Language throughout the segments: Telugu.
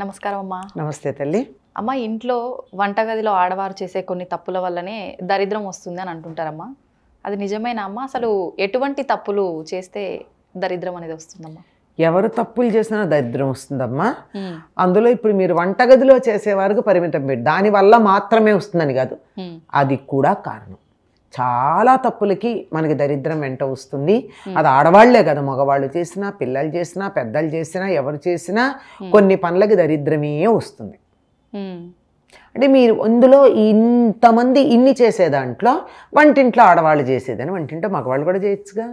నమస్కారం అమ్మా నమస్తే తల్లి అమ్మ ఇంట్లో వంటగదిలో ఆడవారు చేసే కొన్ని తప్పుల వల్లనే దరిద్రం వస్తుంది అని అంటుంటారమ్మా అది నిజమేనా అమ్మా అసలు ఎటువంటి తప్పులు చేస్తే దరిద్రం అనేది వస్తుందమ్మా ఎవరు తప్పులు చేసినా దరిద్రం వస్తుందమ్మా అందులో ఇప్పుడు మీరు వంటగదిలో చేసే వారికి పరిమితం పెట్టి దానివల్ల మాత్రమే వస్తుందని కాదు అది కూడా కారణం చాలా తప్పులకి మనకి దరిద్రం వెంట వస్తుంది అది ఆడవాళ్లే కదా మగవాళ్ళు చేసినా పిల్లలు చేసినా పెద్దలు చేసినా ఎవరు చేసినా కొన్ని పనులకి దరిద్రమే వస్తుంది అంటే మీరు అందులో ఇంతమంది ఇన్ని చేసే దాంట్లో వంటింట్లో ఆడవాళ్ళు చేసేదని వంటింట్లో మగవాళ్ళు కూడా చేయొచ్చుగా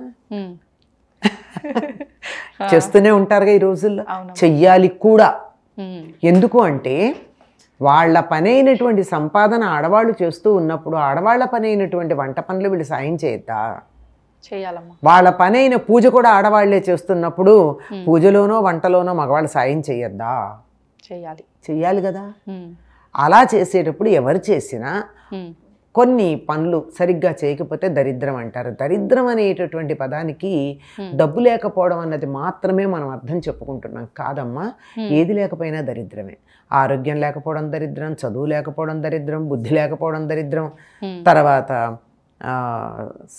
చేస్తూనే ఉంటారుగా ఈ రోజుల్లో చెయ్యాలి కూడా ఎందుకు అంటే వాళ్ళ పని అయినటువంటి సంపాదన ఆడవాళ్ళు చేస్తూ ఉన్నప్పుడు ఆడవాళ్ళ పని అయినటువంటి వంట పనులు వీళ్ళు సాయం చేయొద్దా చేయాలమ్మా వాళ్ళ పని అయిన పూజ కూడా ఆడవాళ్లే చేస్తున్నప్పుడు పూజలోనో వంటలోనో మగవాళ్ళు సాయం చేయొద్దా చేయాలి చెయ్యాలి కదా అలా చేసేటప్పుడు ఎవరు చేసినా కొన్ని పనులు సరిగ్గా చేయకపోతే దరిద్రం అంటారు దరిద్రం అనేటటువంటి పదానికి డబ్బు లేకపోవడం అన్నది మాత్రమే మనం అర్థం చెప్పుకుంటున్నాం కాదమ్మా ఏది లేకపోయినా దరిద్రమే ఆరోగ్యం లేకపోవడం దరిద్రం చదువు లేకపోవడం దరిద్రం బుద్ధి లేకపోవడం దరిద్రం తర్వాత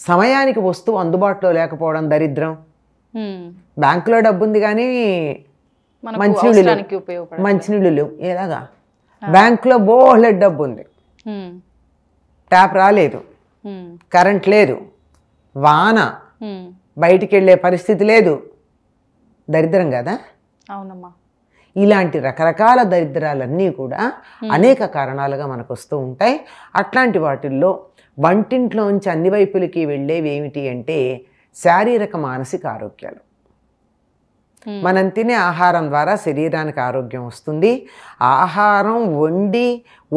సమయానికి వస్తువు అందుబాటులో లేకపోవడం దరిద్రం బ్యాంకులో డబ్బు ఉంది కానీ మంచినీళ్ళు మంచినీళ్ళు లేవు ఎలాగా బ్యాంకులో బోహ్లెడ్ డబ్బు ఉంది ట్యాప్ రాలేదు కరెంట్ లేదు వాన బయటికి వెళ్ళే పరిస్థితి లేదు దరిద్రం కదా అవునమ్మా ఇలాంటి రకరకాల దరిద్రాలన్నీ కూడా అనేక కారణాలుగా మనకు వస్తూ ఉంటాయి అట్లాంటి వాటిల్లో వంటింట్లోంచి అన్ని వైపులకి వెళ్ళేవి ఏమిటి అంటే శారీరక మానసిక ఆరోగ్యాలు మనం తినే ఆహారం ద్వారా శరీరానికి ఆరోగ్యం వస్తుంది ఆహారం వండి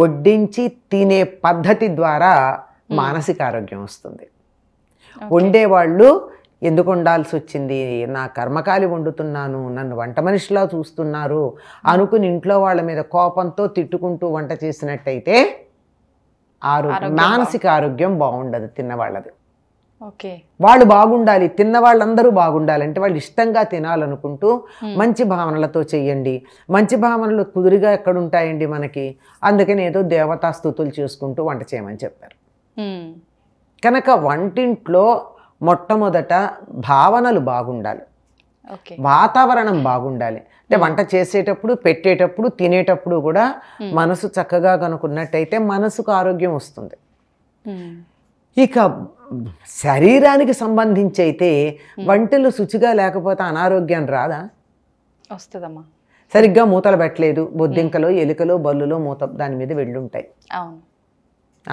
వడ్డించి తినే పద్ధతి ద్వారా మానసిక ఆరోగ్యం వస్తుంది వండేవాళ్ళు ఎందుకు ఉండాల్సి వచ్చింది నా కర్మకాలి వండుతున్నాను నన్ను వంట మనిషిలా చూస్తున్నారు అనుకుని ఇంట్లో వాళ్ళ మీద కోపంతో తిట్టుకుంటూ వంట చేసినట్టయితే ఆరోగ్యం మానసిక ఆరోగ్యం బాగుండదు తిన్నవాళ్ళది వాళ్ళు బాగుండాలి తిన్న వాళ్ళందరూ అంటే వాళ్ళు ఇష్టంగా తినాలనుకుంటూ hmm. మంచి భావనలతో చేయండి మంచి భావనలు కుదురుగా ఎక్కడుంటాయండి మనకి అందుకని ఏదో దేవతాస్థుతులు చేసుకుంటూ వంట చేయమని చెప్పారు hmm. కనుక వంటింట్లో మొట్టమొదట భావనలు బాగుండాలి వాతావరణం బాగుండాలి అంటే hmm. వంట చేసేటప్పుడు పెట్టేటప్పుడు తినేటప్పుడు కూడా మనసు చక్కగా కనుకున్నట్టయితే మనసుకు ఆరోగ్యం వస్తుంది ఇక శరీరానికి సంబంధించి అయితే వంటలు శుచిగా లేకపోతే అనారోగ్యం రాదా వస్తుందమ్మా సరిగ్గా మూతలు పెట్టలేదు బొద్దింకలో ఎలుకలో బల్లులో మూత దాని మీద వెళ్ళుంటాయి ఉంటాయి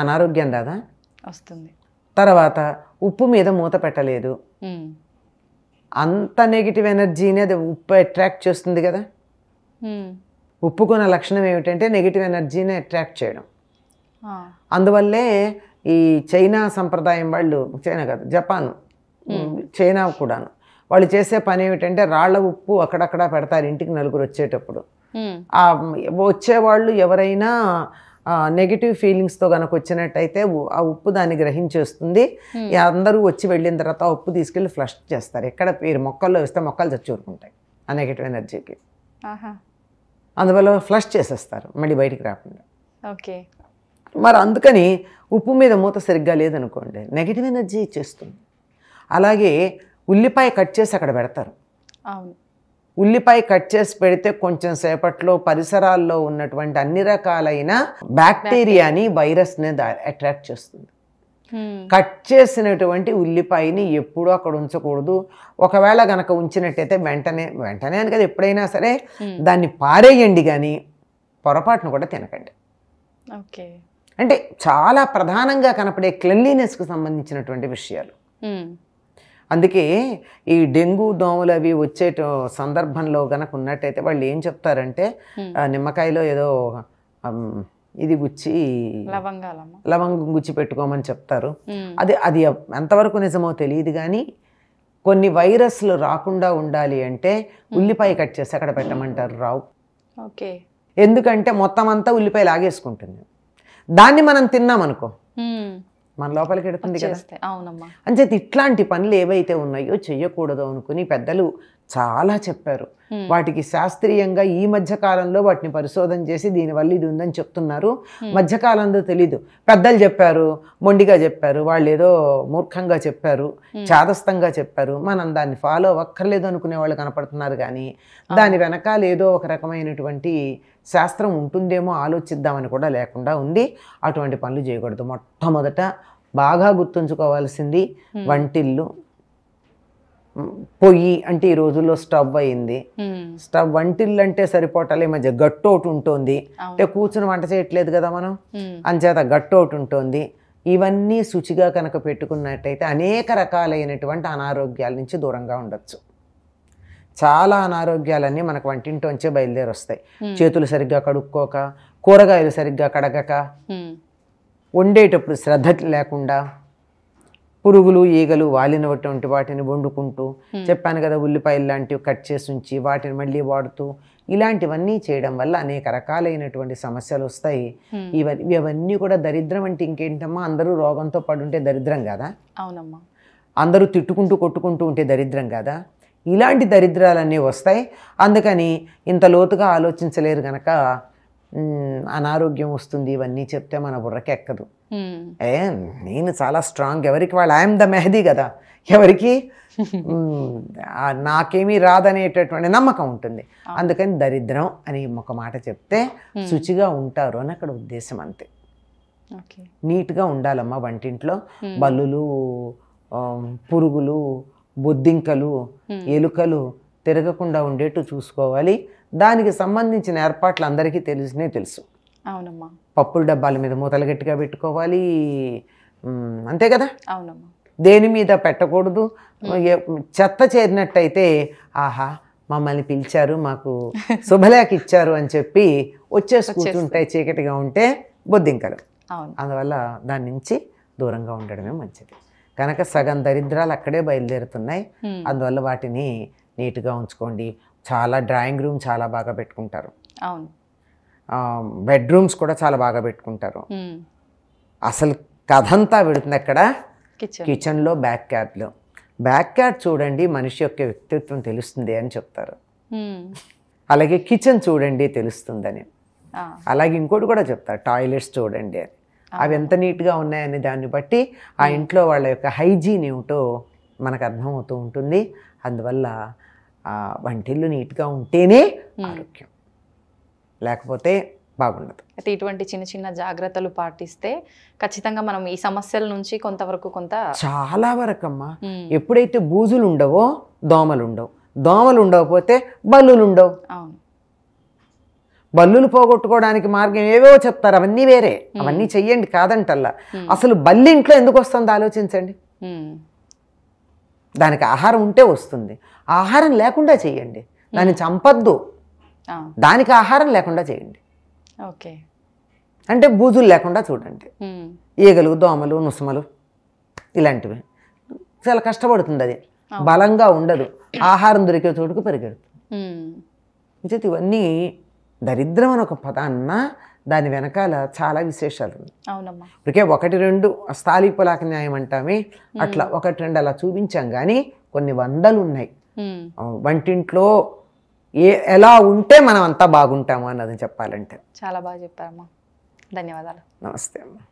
అనారోగ్యం రాదా వస్తుంది తర్వాత ఉప్పు మీద మూత పెట్టలేదు అంత నెగిటివ్ ఎనర్జీనే అది ఉప్పు అట్రాక్ట్ చేస్తుంది కదా ఉప్పుకున్న లక్షణం ఏమిటంటే నెగిటివ్ ఎనర్జీని అట్రాక్ట్ చేయడం అందువల్లే ఈ చైనా సంప్రదాయం వాళ్ళు చైనా కాదు జపాన్ చైనా కూడాను వాళ్ళు చేసే పని ఏమిటంటే రాళ్ల ఉప్పు అక్కడక్కడ పెడతారు ఇంటికి నలుగురు వచ్చేటప్పుడు వచ్చేవాళ్ళు ఎవరైనా నెగిటివ్ ఫీలింగ్స్తో కనుక వచ్చినట్టయితే ఆ ఉప్పు దాన్ని గ్రహించేస్తుంది అందరూ వచ్చి వెళ్ళిన తర్వాత ఉప్పు తీసుకెళ్ళి ఫ్లష్ చేస్తారు ఎక్కడ మీరు మొక్కల్లో వేస్తే మొక్కలు చచ్చూరుకుంటాయి ఆ నెగిటివ్ ఎనర్జీకి అందువల్ల ఫ్లష్ చేసేస్తారు మళ్ళీ బయటికి రాకుండా ఓకే మరి అందుకని ఉప్పు మీద మూత సరిగ్గా లేదనుకోండి నెగిటివ్ ఎనర్జీ ఇచ్చేస్తుంది అలాగే ఉల్లిపాయ కట్ చేసి అక్కడ పెడతారు అవును ఉల్లిపాయ కట్ చేసి పెడితే కొంచెం సేపట్లో పరిసరాల్లో ఉన్నటువంటి అన్ని రకాలైన బ్యాక్టీరియాని వైరస్ని అట్రాక్ట్ చేస్తుంది కట్ చేసినటువంటి ఉల్లిపాయని ఎప్పుడూ అక్కడ ఉంచకూడదు ఒకవేళ గనక ఉంచినట్టయితే వెంటనే వెంటనే అని కదా ఎప్పుడైనా సరే దాన్ని పారేయండి కానీ పొరపాటును కూడా తినకండి ఓకే అంటే చాలా ప్రధానంగా కనపడే క్లెన్లీనెస్కి సంబంధించినటువంటి విషయాలు అందుకే ఈ డెంగ్యూ దోమలు అవి వచ్చే సందర్భంలో గనక ఉన్నట్టయితే వాళ్ళు ఏం చెప్తారంటే నిమ్మకాయలో ఏదో ఇది గుచ్చి లవంగం గుచ్చి పెట్టుకోమని చెప్తారు అది అది ఎంతవరకు నిజమో తెలియదు కానీ కొన్ని వైరస్లు రాకుండా ఉండాలి అంటే ఉల్లిపాయ కట్ చేసి అక్కడ పెట్టమంటారు రావు ఓకే ఎందుకంటే మొత్తం అంతా ఉల్లిపాయ లాగేసుకుంటుంది దాన్ని మనం తిన్నాం అనుకో మన లోపలికి ఎడుతుంది కదా అవునమ్మా ఇట్లాంటి పనులు ఏవైతే ఉన్నాయో చెయ్యకూడదు అనుకుని పెద్దలు చాలా చెప్పారు వాటికి శాస్త్రీయంగా ఈ మధ్య కాలంలో వాటిని పరిశోధన చేసి దీనివల్ల ఇది ఉందని చెప్తున్నారు మధ్యకాలంలో తెలీదు పెద్దలు చెప్పారు మొండిగా చెప్పారు వాళ్ళు ఏదో మూర్ఖంగా చెప్పారు చాదస్తంగా చెప్పారు మనం దాన్ని ఫాలో అవ్వక్కర్లేదు అనుకునే వాళ్ళు కనపడుతున్నారు కానీ దాని వెనకాల ఏదో ఒక రకమైనటువంటి శాస్త్రం ఉంటుందేమో ఆలోచిద్దామని కూడా లేకుండా ఉంది అటువంటి పనులు చేయకూడదు మొట్టమొదట బాగా గుర్తుంచుకోవాల్సింది వంటిల్లు పొయ్యి అంటే ఈ రోజుల్లో స్టవ్ అయింది స్టవ్ వంటిల్లు అంటే సరిపోటాలి మధ్య గట్టు ఒకటి ఉంటుంది అంటే కూర్చుని వంట చేయట్లేదు కదా మనం అంచేత గట్టు ఒకటి ఉంటుంది ఇవన్నీ శుచిగా కనుక పెట్టుకున్నట్టయితే అనేక రకాలైనటువంటి అనారోగ్యాల నుంచి దూరంగా ఉండొచ్చు చాలా అనారోగ్యాలన్నీ మనకు వంటింటోంచే బయలుదేరి వస్తాయి చేతులు సరిగ్గా కడుక్కోక కూరగాయలు సరిగ్గా కడగక వండేటప్పుడు శ్రద్ధ లేకుండా పురుగులు ఈగలు వాలినటువంటి వాటిని వండుకుంటూ చెప్పాను కదా ఉల్లిపాయలు లాంటివి కట్ చేసి ఉంచి వాటిని మళ్ళీ వాడుతూ ఇలాంటివన్నీ చేయడం వల్ల అనేక రకాలైనటువంటి సమస్యలు వస్తాయి ఇవన్నీ ఇవన్నీ కూడా దరిద్రం అంటే ఇంకేంటమ్మా అందరూ రోగంతో పడుంటే దరిద్రం కదా అవునమ్మా అందరూ తిట్టుకుంటూ కొట్టుకుంటూ ఉంటే దరిద్రం కదా ఇలాంటి దరిద్రాలన్నీ వస్తాయి అందుకని ఇంత లోతుగా ఆలోచించలేరు గనక అనారోగ్యం వస్తుంది ఇవన్నీ చెప్తే మన బుర్రకి ఎక్కదు hmm. ఏ నేను చాలా స్ట్రాంగ్ ఎవరికి వాళ్ళు ఐఎమ్ ద మెహదీ కదా ఎవరికి నాకేమీ రాదనేటటువంటి నమ్మకం ఉంటుంది అందుకని దరిద్రం అని ఒక మాట చెప్తే hmm. శుచిగా ఉంటారు అని అక్కడ ఉద్దేశం అంతే నీట్గా ఉండాలమ్మా వంటింట్లో hmm. బల్లులు పురుగులు బొద్దింకలు ఎలుకలు తిరగకుండా ఉండేట్టు చూసుకోవాలి దానికి సంబంధించిన ఏర్పాట్లు అందరికీ తెలిసినే తెలుసు అవునమ్మా పప్పుల డబ్బాల మీద మూతలు గట్టిగా పెట్టుకోవాలి అంతే కదా అవునమ్మా దేని మీద పెట్టకూడదు చెత్త చేరినట్టయితే ఆహా మమ్మల్ని పిలిచారు మాకు శుభలేఖ ఇచ్చారు అని చెప్పి వచ్చేసి కూర్చుంటాయి చీకటిగా ఉంటే బొద్దింకలు అందువల్ల దాని నుంచి దూరంగా ఉండడమే మంచిది కనుక సగం దరిద్రాలు అక్కడే బయలుదేరుతున్నాయి అందువల్ల వాటిని నీట్గా ఉంచుకోండి చాలా డ్రాయింగ్ రూమ్ చాలా బాగా పెట్టుకుంటారు అవును బెడ్రూమ్స్ కూడా చాలా బాగా పెట్టుకుంటారు అసలు కథంతా పెడుతుంది అక్కడ కిచెన్లో బ్యాక్ క్యాట్లో బ్యాక్ క్యాట్ చూడండి మనిషి యొక్క వ్యక్తిత్వం తెలుస్తుంది అని చెప్తారు అలాగే కిచెన్ చూడండి తెలుస్తుందని అలాగే ఇంకోటి కూడా చెప్తారు టాయిలెట్స్ చూడండి అని అవి ఎంత నీట్గా ఉన్నాయనే దాన్ని బట్టి ఆ ఇంట్లో వాళ్ళ యొక్క హైజీన్ ఏమిటో మనకు అర్థమవుతూ ఉంటుంది అందువల్ల వంటిల్లు నీట్గా ఉంటేనే ఆరోగ్యం లేకపోతే బాగుండదు అయితే ఇటువంటి చిన్న చిన్న జాగ్రత్తలు పాటిస్తే ఖచ్చితంగా మనం ఈ సమస్యల నుంచి కొంతవరకు కొంత చాలా వరకు అమ్మా ఎప్పుడైతే బూజులు ఉండవో దోమలు ఉండవు దోమలు ఉండకపోతే బల్లులు ఉండవు అవును బల్లులు పోగొట్టుకోవడానికి మార్గం ఏవేవో చెప్తారు అవన్నీ వేరే అవన్నీ చెయ్యండి కాదంటల్లా అసలు బల్లి ఇంట్లో ఎందుకు వస్తుంది ఆలోచించండి దానికి ఆహారం ఉంటే వస్తుంది ఆహారం లేకుండా చేయండి దాన్ని చంపద్దు దానికి ఆహారం లేకుండా చేయండి ఓకే అంటే బూజులు లేకుండా చూడండి ఈగలు దోమలు నుసుమలు ఇలాంటివి చాలా కష్టపడుతుంది అది బలంగా ఉండదు ఆహారం దొరికే చోటుకు పెరిగెడుతుంది ఇవన్నీ దరిద్రం అని ఒక పదాన్న దాని వెనకాల చాలా విశేషాలు ఇప్పటికే ఒకటి రెండు స్థాలిపులాక న్యాయం అంటామే అట్లా ఒకటి రెండు అలా చూపించాం కానీ కొన్ని వందలు ఉన్నాయి వంటింట్లో ఏ ఎలా ఉంటే మనం అంతా బాగుంటాము అన్నది చెప్పాలంటే చాలా బాగా చెప్పారమ్మా ధన్యవాదాలు నమస్తే అమ్మా